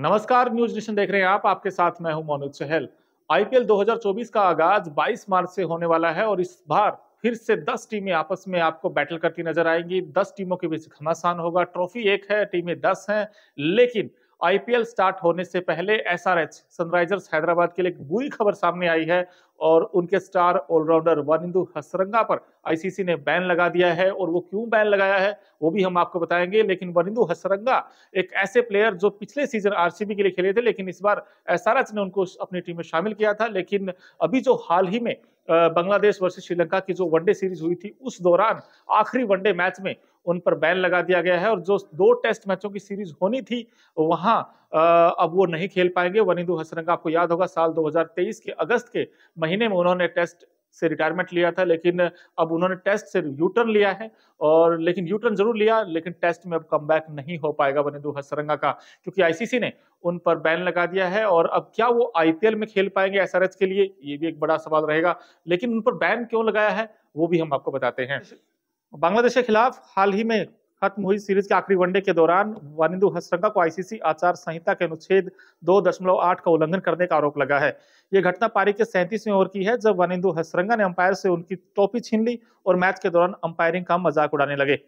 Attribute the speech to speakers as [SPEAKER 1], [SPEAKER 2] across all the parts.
[SPEAKER 1] नमस्कार news nation देख रहे हैं आप आपके साथ मैं हूं मनोज सहल आईपीएल 2024 का आगाज 22 मार्च से होने वाला है और इस बार फिर से 10 टीमें आपस में आपको बैटल करती नजर आएंगी 10 टीमों के बीच घमासान होगा ट्रॉफी एक है टीमें 10 हैं लेकिन आईपीएल स्टार्ट होने से पहले एसआरएच सनराइजर्स हैदराबाद के लिए एक बुरी खबर सामने आई है और उनके स्टार ऑलराउंडर वनिंदु हसरंगा पर आईसीसी ने बैन लगा दिया है और वो क्यों बैन लगाया है वो भी हम आपको बताएंगे लेकिन वनिंदु हसरंगा एक ऐसे प्लेयर जो पिछले सीजन आरसीबी के लिए खेले थे लेकिन इस बार एसआरएच ने उनको अपनी टीम में शामिल किया था लेकिन अभी जो हाल ही में बांग्लादेश वर्सेस श्रीलंका की जो वनडे सीरीज हुई थी उस दौरान आखिरी वनडे मैच में उन पर बैन लगा दिया गया है और जो दो टेस्ट मैचों की सीरीज होनी थी वहां अब वो नहीं खेल पाएंगे वनिंदू हसरंगा आपको याद होगा साल 2023 के अगस्त के महीने में उन्होंने टेस्ट से रिटायरमेंट लिया था लेकिन अब उन्होंने टेस्ट से यूटर्न लिया है और लेकिन यूटर्न जरूर लिया लेकिन टेस्ट में अब कम नहीं हो पाएगा वनिदु हसरंगा का क्योंकि आईसीसी ने उन पर बैन लगा दिया है और अब क्या वो आईपीएल में खेल पाएंगे एस के लिए ये भी एक बड़ा सवाल रहेगा लेकिन उन पर बैन क्यों लगाया है वो भी हम आपको बताते हैं बांग्लादेश के खिलाफ हाल ही में खत्म हुई सीरीज के आखिरी वनडे के दौरान वनिंदु हसरंगा को आईसीसी आचार संहिता के अनुच्छेद दो दशमलव आठ का उल्लंघन करने का आरोप लगा है यह घटना पारी के सैंतीसवें ओवर की है जब वनिंदु हसरंगा ने अंपायर से उनकी टोपी छीन ली और मैच के दौरान अंपायरिंग का मजाक उड़ाने लगे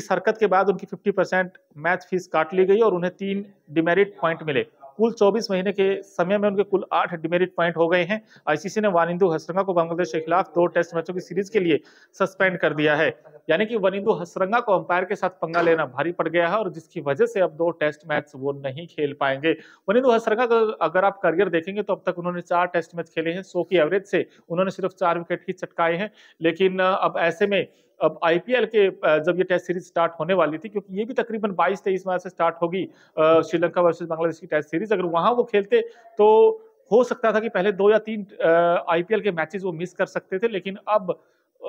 [SPEAKER 1] इस हरकत के बाद उनकी फिफ्टी परसेंट मैच फीस काट ली गई और उन्हें तीन डिमेरिट पॉइंट मिले कुल 24 महीने के समय में उनके कुल आठ डिमेरिट पॉइंट हो गए हैं आईसीसी ने वानिंदु हसरंगा को बांग्लादेश के खिलाफ दो टेस्ट मैचों की सीरीज के लिए सस्पेंड कर दिया है यानी कि वनिंदु हसरंगा को अंपायर के साथ पंगा लेना भारी पड़ गया है और जिसकी वजह से अब दो टेस्ट मैच वो नहीं खेल पाएंगे वनिंदु हसरंगा का अगर आप करियर देखेंगे तो अब तक उन्होंने चार टेस्ट मैच खेले हैं सो की एवरेज से उन्होंने सिर्फ चार विकेट ही चटकाए हैं लेकिन अब ऐसे में अब आईपीएल के जब ये टेस्ट सीरीज स्टार्ट होने वाली थी क्योंकि ये भी तकरीबन 22 तेईस मार्च से स्टार्ट होगी श्रीलंका वर्सेस बांग्लादेश की टेस्ट सीरीज अगर वहां वो खेलते तो हो सकता था कि पहले दो या तीन आईपीएल के मैचेस वो मिस कर सकते थे लेकिन अब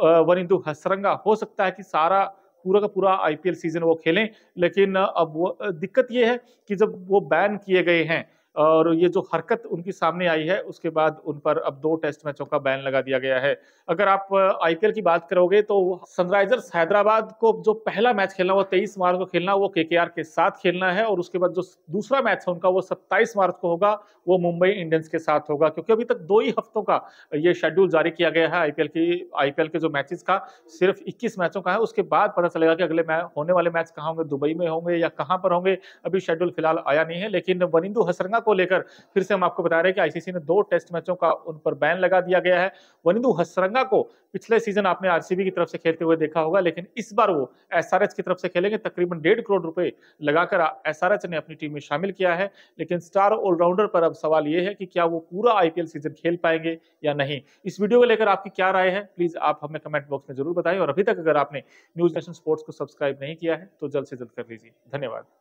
[SPEAKER 1] वन इंदू हसरंगा हो सकता है कि सारा पूरा का पूरा आईपीएल सीजन वो खेलें लेकिन अब वो दिक्कत ये है कि जब वो बैन किए गए हैं और ये जो हरकत उनकी सामने आई है उसके बाद उन पर अब दो टेस्ट मैचों का बैन लगा दिया गया है अगर आप आईपीएल की बात करोगे तो सनराइजर्स हैदराबाद को जो पहला मैच खेलना वो तेईस मार्च को खेलना वो के के साथ खेलना है और उसके बाद जो दूसरा मैच है उनका वो सत्ताईस मार्च को होगा वो मुंबई इंडियंस के साथ होगा क्योंकि अभी तक दो ही हफ्तों का ये शेड्यूल जारी किया गया है आईपीएल की आईपीएल के जो मैचेस का सिर्फ 21 मैचों का है उसके बाद पता चलेगा कि अगले होने वाले मैच कहाँ होंगे दुबई में होंगे या कहाँ पर होंगे अभी शेड्यूल फिलहाल आया नहीं है लेकिन वनिंदू हसरंगा को लेकर फिर से हम आपको बता रहे हैं कि आईसीसी ने दो टेस्ट मैचों का उन पर बैन लगा दिया गया है वनिंदु हसरंगा को पिछले सीजन आपने आरसीबी की तरफ से खेलते हुए देखा होगा लेकिन इस बार वो एसआरएच की तरफ से खेलेंगे तकरीबन डेढ़ करोड़ रुपए लगाकर एसआरएच ने अपनी टीम में शामिल किया है लेकिन स्टार ऑलराउंडर पर अब सवाल ये है कि क्या वो पूरा आईपीएल सीजन खेल पाएंगे या नहीं इस वीडियो को लेकर आपकी क्या राय है प्लीज आप हमें कमेंट बॉक्स में जरूर बताएं और अभी तक अगर आपने न्यूज नेशन स्पोर्ट्स को सब्सक्राइब नहीं किया है तो जल्द से जल्द कर लीजिए धन्यवाद